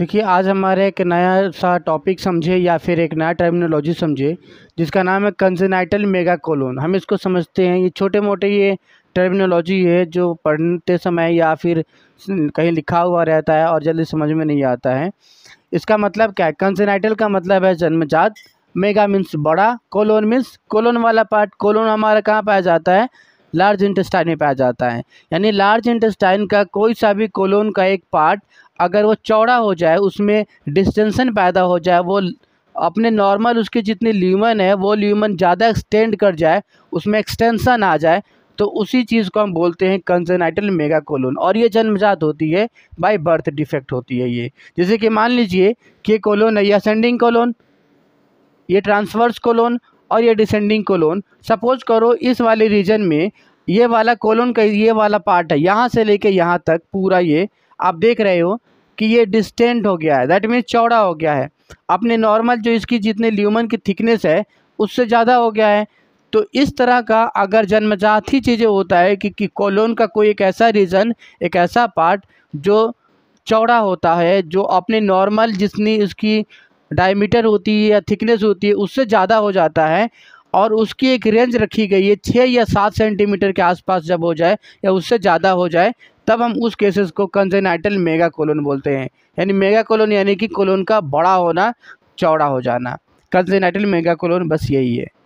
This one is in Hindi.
देखिए आज हमारे एक नया सा टॉपिक समझे या फिर एक नया टर्मिनोलॉजी समझे जिसका नाम है कंजेनाइटल मेगा कोलोन हम इसको समझते हैं ये छोटे मोटे ये टर्मिनोलॉजी है जो पढ़ते समय या फिर कहीं लिखा हुआ रहता है और जल्दी समझ में नहीं आता है इसका मतलब क्या है कंजेनाइटल का मतलब है जन्मजात मेगा मीन्स बड़ा कोलोन मीन्स कोलोन वाला पार्ट कोलोन हमारा कहाँ पाया जाता है लार्ज इंटेस्टाइन में पाया जाता है यानी लार्ज इंटेस्टाइन का कोई सा भी कोलोन का एक पार्ट अगर वो चौड़ा हो जाए उसमें डिस्टेंसन पैदा हो जाए वो अपने नॉर्मल उसके जितने ल्यूमन है वो ल्यूमन ज़्यादा एक्सटेंड कर जाए उसमें एक्सटेंसन आ जाए तो उसी चीज़ को हम बोलते हैं कंजेनाइटल मेगा कोलोन और ये जन्मजात होती है बाय बर्थ डिफेक्ट होती है ये जैसे कि मान लीजिए कि कोलोन है ये असेंडिंग कोलोन ये ट्रांसवर्स कोलोन और ये डिसेंडिंग कोलोन सपोज करो इस वाले रीजन में ये वाला कोलोन का ये वाला पार्ट है यहाँ से लेके यहाँ तक पूरा ये आप देख रहे हो कि ये डिस्टेंट हो गया है दैट मीन्स चौड़ा हो गया है अपने नॉर्मल जो इसकी जितने ल्यूमन की थिकनेस है उससे ज़्यादा हो गया है तो इस तरह का अगर जन्मजात ही चीज़ें होता है कि, कि कोलोन का कोई एक ऐसा रीजन एक ऐसा पार्ट जो चौड़ा होता है जो अपने नॉर्मल जितनी उसकी डायमीटर होती है या थिकनेस होती है उससे ज़्यादा हो जाता है और उसकी एक रेंज रखी गई है छः या सात सेंटीमीटर के आसपास जब हो जाए या उससे ज़्यादा हो जाए तब हम उस केसेस को कंजेनाइटल मेगा कोलोन बोलते हैं यानी मेगा कोलोन यानी कि कोलोन का बड़ा होना चौड़ा हो जाना कंजेनाइटल मेगा कोलोन बस यही है